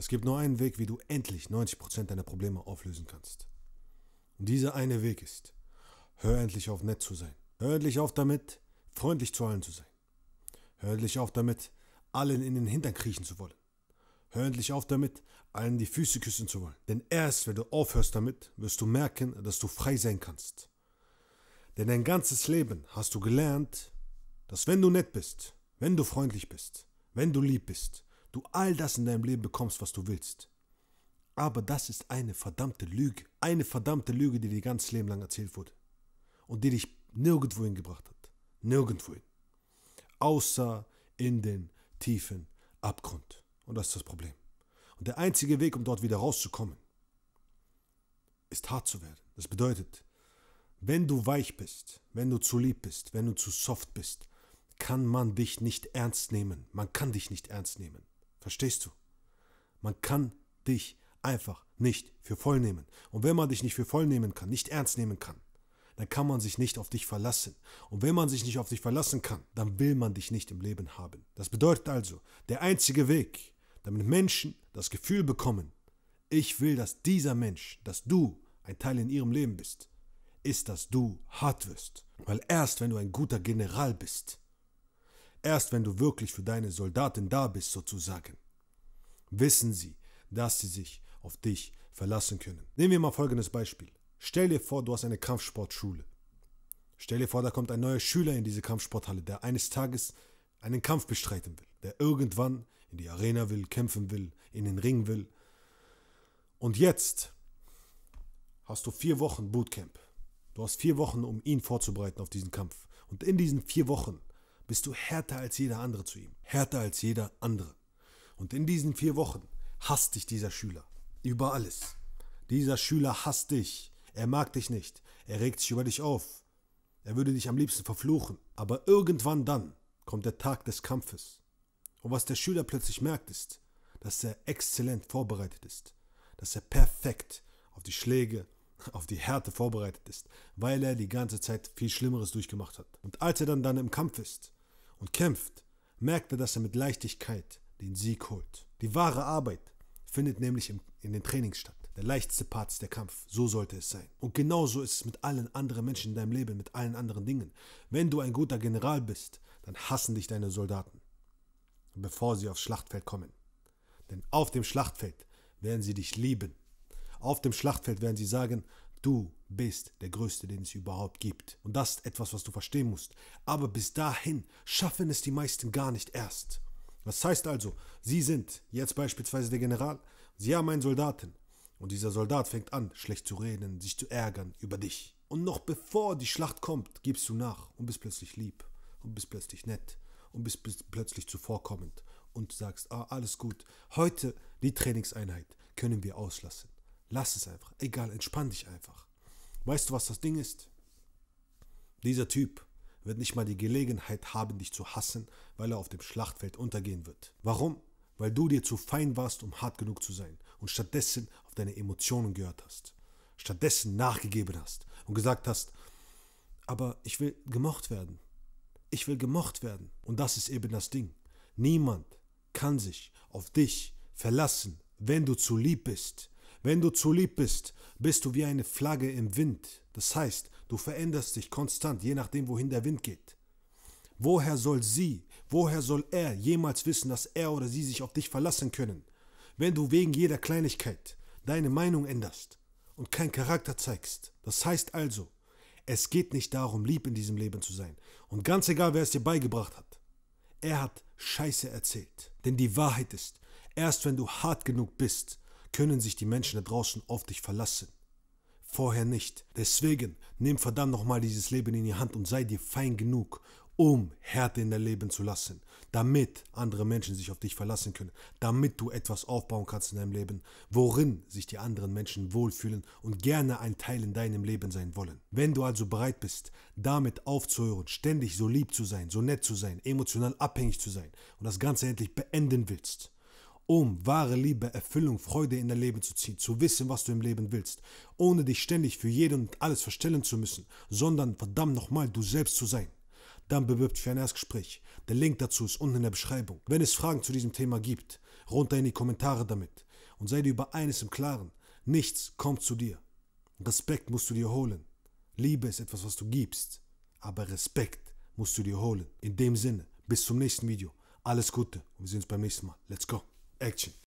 Es gibt nur einen Weg, wie du endlich 90% deiner Probleme auflösen kannst. Und dieser eine Weg ist, hör endlich auf, nett zu sein. Hör endlich auf damit, freundlich zu allen zu sein. Hör endlich auf damit, allen in den Hintern kriechen zu wollen. Hör endlich auf damit, allen die Füße küssen zu wollen. Denn erst, wenn du aufhörst damit, wirst du merken, dass du frei sein kannst. Denn dein ganzes Leben hast du gelernt, dass wenn du nett bist, wenn du freundlich bist, wenn du lieb bist, du all das in deinem Leben bekommst, was du willst. Aber das ist eine verdammte Lüge. Eine verdammte Lüge, die dir ganz Leben lang erzählt wurde. Und die dich nirgendwo hingebracht hat. Nirgendwohin. Außer in den tiefen Abgrund. Und das ist das Problem. Und der einzige Weg, um dort wieder rauszukommen, ist hart zu werden. Das bedeutet, wenn du weich bist, wenn du zu lieb bist, wenn du zu soft bist, kann man dich nicht ernst nehmen. Man kann dich nicht ernst nehmen. Verstehst du? Man kann dich einfach nicht für voll nehmen. Und wenn man dich nicht für voll nehmen kann, nicht ernst nehmen kann, dann kann man sich nicht auf dich verlassen. Und wenn man sich nicht auf dich verlassen kann, dann will man dich nicht im Leben haben. Das bedeutet also, der einzige Weg, damit Menschen das Gefühl bekommen, ich will, dass dieser Mensch, dass du ein Teil in ihrem Leben bist, ist, dass du hart wirst. Weil erst wenn du ein guter General bist, Erst wenn du wirklich für deine Soldaten da bist, sozusagen. Wissen sie, dass sie sich auf dich verlassen können. Nehmen wir mal folgendes Beispiel. Stell dir vor, du hast eine Kampfsportschule. Stell dir vor, da kommt ein neuer Schüler in diese Kampfsporthalle, der eines Tages einen Kampf bestreiten will, der irgendwann in die Arena will, kämpfen will, in den Ring will. Und jetzt hast du vier Wochen Bootcamp. Du hast vier Wochen, um ihn vorzubereiten auf diesen Kampf. Und in diesen vier Wochen bist du härter als jeder andere zu ihm, härter als jeder andere. Und in diesen vier Wochen hasst dich dieser Schüler über alles. Dieser Schüler hasst dich, er mag dich nicht, er regt sich über dich auf, er würde dich am liebsten verfluchen, aber irgendwann dann kommt der Tag des Kampfes. Und was der Schüler plötzlich merkt ist, dass er exzellent vorbereitet ist, dass er perfekt auf die Schläge, auf die Härte vorbereitet ist, weil er die ganze Zeit viel Schlimmeres durchgemacht hat. Und als er dann dann im Kampf ist, und kämpft, merkt er, dass er mit Leichtigkeit den Sieg holt. Die wahre Arbeit findet nämlich im, in den Trainings statt. Der leichteste Part ist der Kampf. So sollte es sein. Und genauso ist es mit allen anderen Menschen in deinem Leben, mit allen anderen Dingen. Wenn du ein guter General bist, dann hassen dich deine Soldaten, bevor sie aufs Schlachtfeld kommen. Denn auf dem Schlachtfeld werden sie dich lieben. Auf dem Schlachtfeld werden sie sagen, Du bist der Größte, den es überhaupt gibt. Und das ist etwas, was du verstehen musst. Aber bis dahin schaffen es die meisten gar nicht erst. Das heißt also, sie sind jetzt beispielsweise der General, sie haben einen Soldaten. Und dieser Soldat fängt an, schlecht zu reden, sich zu ärgern über dich. Und noch bevor die Schlacht kommt, gibst du nach und bist plötzlich lieb und bist plötzlich nett und bist, bist plötzlich zuvorkommend und sagst, ah, alles gut, heute die Trainingseinheit können wir auslassen. Lass es einfach. Egal, entspann dich einfach. Weißt du, was das Ding ist? Dieser Typ wird nicht mal die Gelegenheit haben, dich zu hassen, weil er auf dem Schlachtfeld untergehen wird. Warum? Weil du dir zu fein warst, um hart genug zu sein und stattdessen auf deine Emotionen gehört hast. Stattdessen nachgegeben hast und gesagt hast, aber ich will gemocht werden. Ich will gemocht werden. Und das ist eben das Ding. Niemand kann sich auf dich verlassen, wenn du zu lieb bist. Wenn du zu lieb bist, bist du wie eine Flagge im Wind. Das heißt, du veränderst dich konstant, je nachdem, wohin der Wind geht. Woher soll sie, woher soll er jemals wissen, dass er oder sie sich auf dich verlassen können, wenn du wegen jeder Kleinigkeit deine Meinung änderst und keinen Charakter zeigst? Das heißt also, es geht nicht darum, lieb in diesem Leben zu sein. Und ganz egal, wer es dir beigebracht hat, er hat Scheiße erzählt. Denn die Wahrheit ist, erst wenn du hart genug bist, können sich die Menschen da draußen auf dich verlassen. Vorher nicht. Deswegen nimm verdammt nochmal dieses Leben in die Hand und sei dir fein genug, um Härte in dein Leben zu lassen, damit andere Menschen sich auf dich verlassen können, damit du etwas aufbauen kannst in deinem Leben, worin sich die anderen Menschen wohlfühlen und gerne ein Teil in deinem Leben sein wollen. Wenn du also bereit bist, damit aufzuhören, ständig so lieb zu sein, so nett zu sein, emotional abhängig zu sein und das Ganze endlich beenden willst, um wahre Liebe, Erfüllung, Freude in dein Leben zu ziehen, zu wissen, was du im Leben willst, ohne dich ständig für jeden und alles verstellen zu müssen, sondern verdammt nochmal du selbst zu sein. Dann bewirb dich für ein Erstgespräch. Der Link dazu ist unten in der Beschreibung. Wenn es Fragen zu diesem Thema gibt, runter in die Kommentare damit. Und sei dir über eines im Klaren. Nichts kommt zu dir. Respekt musst du dir holen. Liebe ist etwas, was du gibst. Aber Respekt musst du dir holen. In dem Sinne, bis zum nächsten Video. Alles Gute und wir sehen uns beim nächsten Mal. Let's go. action